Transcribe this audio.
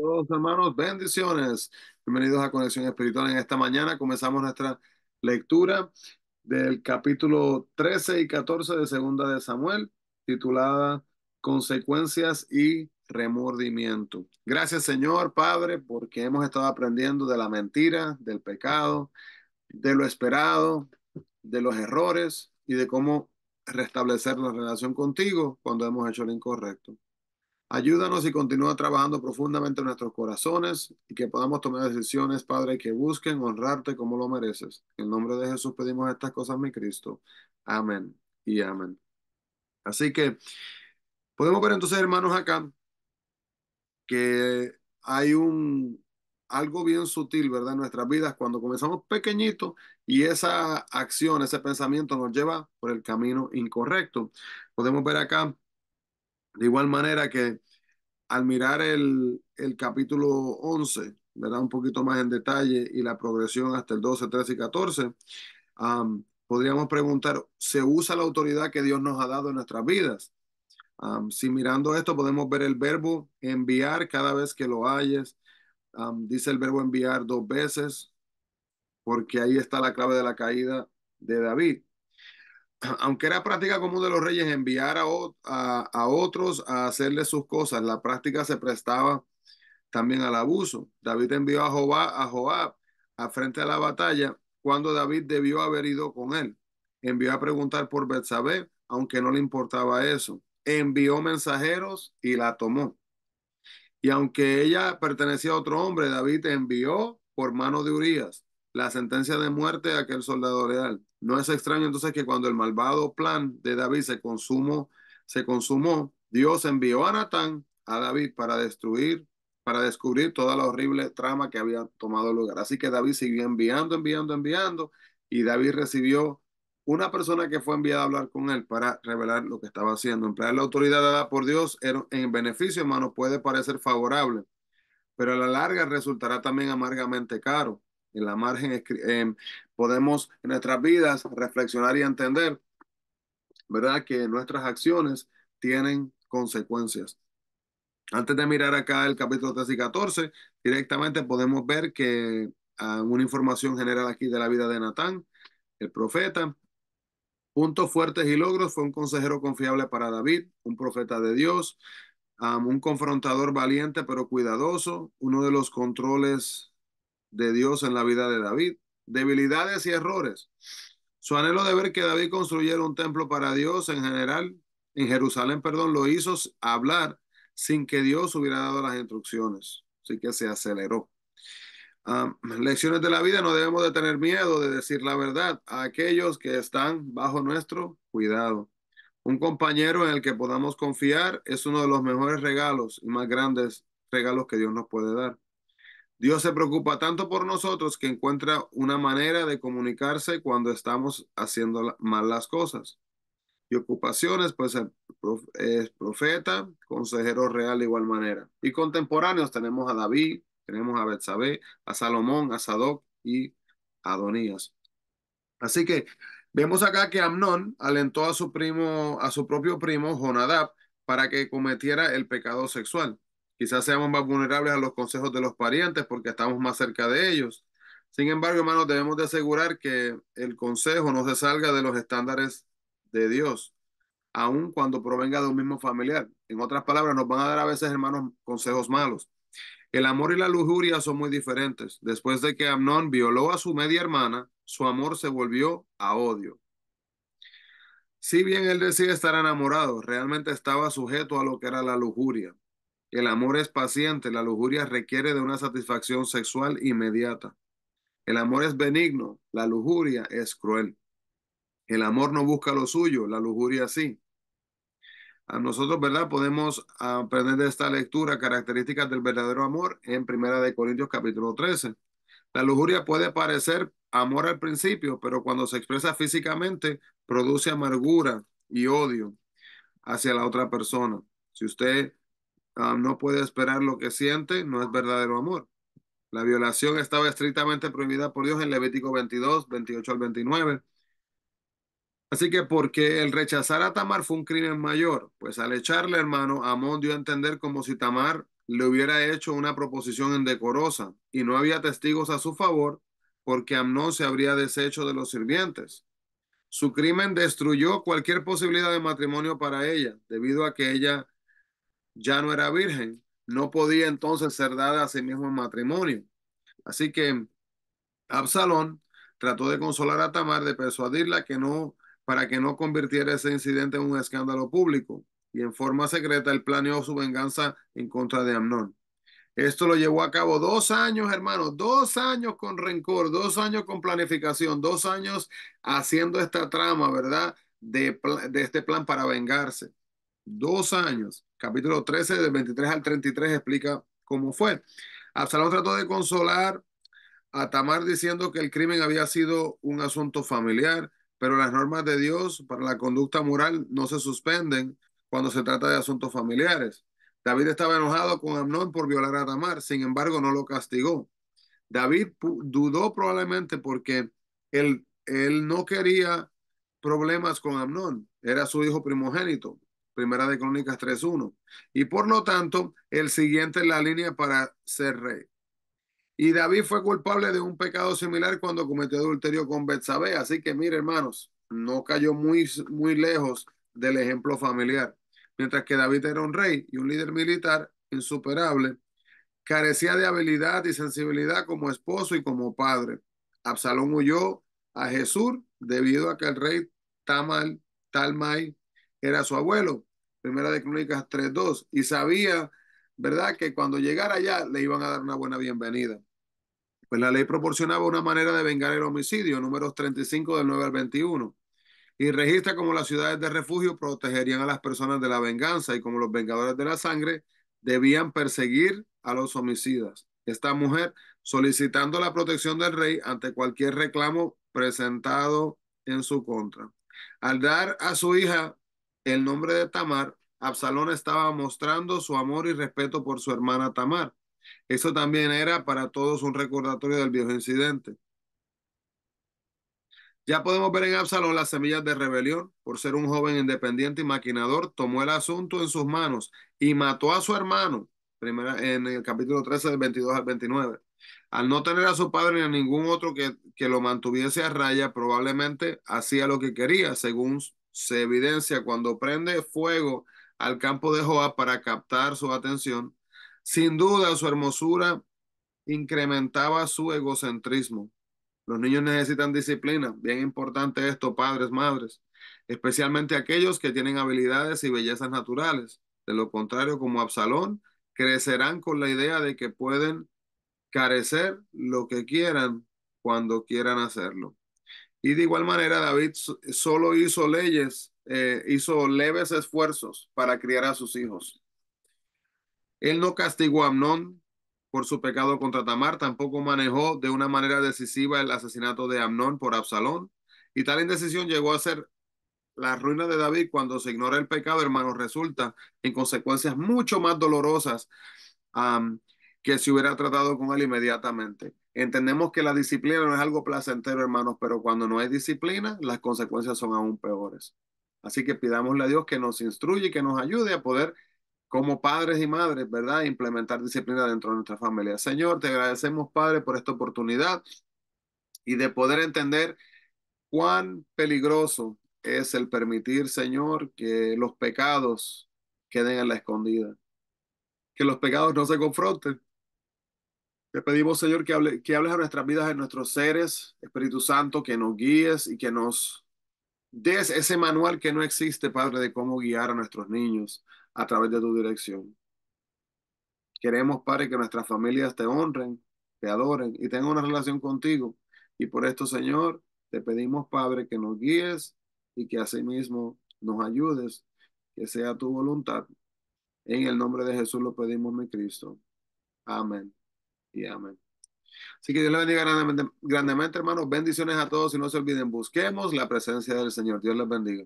Todos hermanos, bendiciones. Bienvenidos a Conexión Espiritual. En esta mañana comenzamos nuestra lectura del capítulo 13 y 14 de Segunda de Samuel, titulada Consecuencias y remordimiento. Gracias Señor Padre, porque hemos estado aprendiendo de la mentira, del pecado, de lo esperado, de los errores y de cómo restablecer la relación contigo cuando hemos hecho lo incorrecto. Ayúdanos y continúa trabajando profundamente en nuestros corazones y que podamos tomar decisiones, Padre, que busquen honrarte como lo mereces. En el nombre de Jesús pedimos estas cosas, mi Cristo. Amén y amén. Así que podemos ver entonces, hermanos, acá que hay un algo bien sutil, ¿verdad? En nuestras vidas, cuando comenzamos pequeñitos y esa acción, ese pensamiento nos lleva por el camino incorrecto. Podemos ver acá de igual manera que al mirar el, el, capítulo 11, ¿verdad? Un poquito más en detalle y la progresión hasta el 12, 13 y 14, podríamos preguntar, ¿se usa la autoridad que Dios nos ha dado en nuestras vidas? si mirando esto podemos ver el verbo enviar cada vez que lo halles. dice el verbo enviar dos veces, porque ahí está la clave de la caída de David. aunque era práctica común de los reyes enviar a, otros a hacerle sus cosas, la práctica se prestaba también al abuso. David envió a Joab, a Joab a frente a la batalla cuando David debió haber ido con él. Envió a preguntar por Betsabé, aunque no le importaba eso. Envió mensajeros y la tomó. Y aunque ella pertenecía a otro hombre, David envió por mano de Urias la sentencia de muerte de aquel soldado leal. No es extraño entonces que cuando el malvado plan de David se consumó, se consumó, Dios envió a Natán a David para destruir, para descubrir toda la horrible trama que había tomado lugar. Así que David siguió enviando, enviando, enviando, y David recibió una persona que fue enviada a hablar con él para revelar lo que estaba haciendo. Emplear la autoridad dada por Dios en beneficio, hermano, puede parecer favorable, pero a la larga resultará también amargamente caro en la margen podemos en nuestras vidas reflexionar y entender, ¿verdad? Que nuestras acciones tienen consecuencias. Antes de mirar acá el capítulo 13 y 14, directamente podemos ver que ah, una información general aquí de la vida de Natán, el profeta. Puntos fuertes y logros, fue un consejero confiable para David, un profeta de Dios, un confrontador valiente pero cuidadoso, uno de los controles de Dios en la vida de David, debilidades y errores. Su anhelo de ver que David construyera un templo para Dios en general, en Jerusalén, perdón, lo hizo hablar sin que Dios hubiera dado las instrucciones. Así que se aceleró. lecciones de la vida, no debemos de tener miedo de decir la verdad a aquellos que están bajo nuestro cuidado. Un compañero en el que podamos confiar es uno de los mejores regalos y más grandes regalos que Dios nos puede dar. Dios se preocupa tanto por nosotros que encuentra una manera de comunicarse cuando estamos haciendo mal las cosas. Y ocupaciones, pues es profeta, consejero real de igual manera. Y contemporáneos tenemos a David, tenemos a Betsabé, a Salomón, a Sadoc y a Adonías. Así que vemos acá que Amnón alentó a su primo, a su propio primo Jonadab, para que cometiera el pecado sexual. Quizás seamos más vulnerables a los consejos de los parientes porque estamos más cerca de ellos. Sin embargo, hermanos, debemos de asegurar que el consejo no se salga de los estándares de Dios, aun cuando provenga de un mismo familiar. En otras palabras, nos van a dar a veces, hermanos, consejos malos. El amor y la lujuria son muy diferentes. Después de que Amnón violó a su media hermana, su amor se volvió a odio. Si bien él decía estar enamorado, realmente estaba sujeto a lo que era la lujuria. El amor es paciente, la lujuria requiere de una satisfacción sexual inmediata. El amor es benigno, la lujuria es cruel. El amor no busca lo suyo, la lujuria sí. A nosotros, ¿verdad? Podemos aprender de esta lectura características del verdadero amor en Primera de Corintios capítulo 13. La lujuria puede parecer amor al principio, pero cuando se expresa físicamente produce amargura y odio hacia la otra persona. Si usted Ah, no puede esperar lo que siente, no es verdadero amor. La violación estaba estrictamente prohibida por Dios en Levítico 22, 28 al 29. Así que porque el rechazar a Tamar fue un crimen mayor, pues al echarle hermano, Amón dio a entender como si Tamar le hubiera hecho una proposición indecorosa y no había testigos a su favor porque Amnón se habría deshecho de los sirvientes. Su crimen destruyó cualquier posibilidad de matrimonio para ella, debido a que ella ya no era virgen, no podía entonces ser dada a sí mismo en matrimonio. Así que Absalón trató de consolar a Tamar, de persuadirla que no, para que no convirtiera ese incidente en un escándalo público. Y en forma secreta, él planeó su venganza en contra de Amnón. Esto lo llevó a cabo dos años, hermanos, dos años con rencor, dos años con planificación, dos años haciendo esta trama, ¿verdad? De, de este plan para vengarse. Dos años capítulo 13, del 23 al 33, explica cómo fue. Absalón trató de consolar a Tamar diciendo que el crimen había sido un asunto familiar, pero las normas de Dios para la conducta moral no se suspenden cuando se trata de asuntos familiares. David estaba enojado con Amnón por violar a Tamar, sin embargo no lo castigó. David dudó probablemente porque él, él no quería problemas con Amnón, era su hijo primogénito. Primera de Crónicas 3.1. Y por lo tanto, el siguiente es la línea para ser rey. Y David fue culpable de un pecado similar cuando cometió adulterio con Betsabé. Así que, mire, hermanos, no cayó muy, muy lejos del ejemplo familiar. Mientras que David era un rey y un líder militar insuperable, carecía de habilidad y sensibilidad como esposo y como padre. Absalón huyó a Jesús debido a que el rey Tamal, Talmai era su abuelo Primera de Crónicas 3.2. Y sabía, ¿verdad?, que cuando llegara allá le iban a dar una buena bienvenida. Pues la ley proporcionaba una manera de vengar el homicidio, números 35 del 9 al 21. Y registra como las ciudades de refugio protegerían a las personas de la venganza y como los vengadores de la sangre debían perseguir a los homicidas. Esta mujer solicitando la protección del rey ante cualquier reclamo presentado en su contra. Al dar a su hija el nombre de Tamar, Absalón estaba mostrando su amor y respeto por su hermana Tamar. Eso también era para todos un recordatorio del viejo incidente. Ya podemos ver en Absalón las semillas de rebelión. Por ser un joven independiente y maquinador, tomó el asunto en sus manos y mató a su hermano, primera, en el capítulo 13 del 22 al 29. Al no tener a su padre ni a ningún otro que, que lo mantuviese a raya, probablemente hacía lo que quería, según se evidencia cuando prende fuego al campo de Joab para captar su atención. Sin duda, su hermosura incrementaba su egocentrismo. Los niños necesitan disciplina. Bien importante esto, padres, madres, especialmente aquellos que tienen habilidades y bellezas naturales. De lo contrario, como Absalón, crecerán con la idea de que pueden carecer lo que quieran cuando quieran hacerlo. Y de igual manera, David solo hizo leyes eh, hizo leves esfuerzos para criar a sus hijos. Él no castigó a Amnón por su pecado contra Tamar, tampoco manejó de una manera decisiva el asesinato de Amnón por Absalón, y tal indecisión llegó a ser la ruina de David cuando se ignora el pecado, hermanos, resulta en consecuencias mucho más dolorosas que si hubiera tratado con él inmediatamente. Entendemos que la disciplina no es algo placentero, hermanos, pero cuando no hay disciplina, las consecuencias son aún peores. Así que pidámosle a Dios que nos instruye y que nos ayude a poder, como padres y madres, ¿verdad?, implementar disciplina dentro de nuestra familia. Señor, te agradecemos, Padre, por esta oportunidad y de poder entender cuán peligroso es el permitir, Señor, que los pecados queden en la escondida, que los pecados no se confronten. Te pedimos, Señor, que, hable, que hables a nuestras vidas, en nuestros seres, Espíritu Santo, que nos guíes y que nos Des ese manual que no existe, Padre, de cómo guiar a nuestros niños a través de tu dirección. Queremos, Padre, que nuestras familias te honren, te adoren y tengan una relación contigo. Y por esto, Señor, te pedimos, Padre, que nos guíes y que asimismo nos ayudes, que sea tu voluntad. En el nombre de Jesús lo pedimos, mi Cristo. Amén y amén. Así que Dios les bendiga grandemente, hermanos. Bendiciones a todos y no se olviden, busquemos la presencia del Señor. Dios les bendiga.